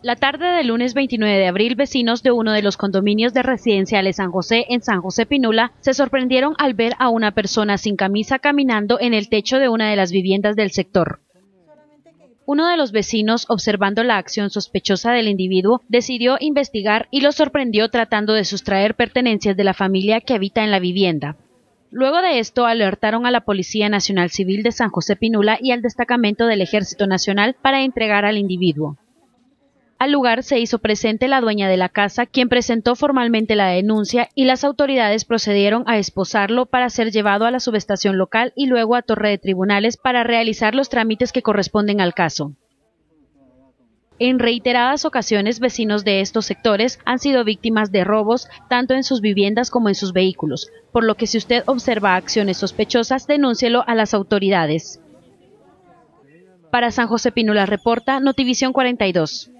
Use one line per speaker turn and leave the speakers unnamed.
La tarde del lunes 29 de abril, vecinos de uno de los condominios de residenciales San José en San José Pinula se sorprendieron al ver a una persona sin camisa caminando en el techo de una de las viviendas del sector. Uno de los vecinos, observando la acción sospechosa del individuo, decidió investigar y lo sorprendió tratando de sustraer pertenencias de la familia que habita en la vivienda. Luego de esto, alertaron a la Policía Nacional Civil de San José Pinula y al destacamento del Ejército Nacional para entregar al individuo. Al lugar se hizo presente la dueña de la casa, quien presentó formalmente la denuncia y las autoridades procedieron a esposarlo para ser llevado a la subestación local y luego a Torre de Tribunales para realizar los trámites que corresponden al caso. En reiteradas ocasiones, vecinos de estos sectores han sido víctimas de robos, tanto en sus viviendas como en sus vehículos, por lo que si usted observa acciones sospechosas, denúncielo a las autoridades. Para San José Pinula reporta Notivisión 42.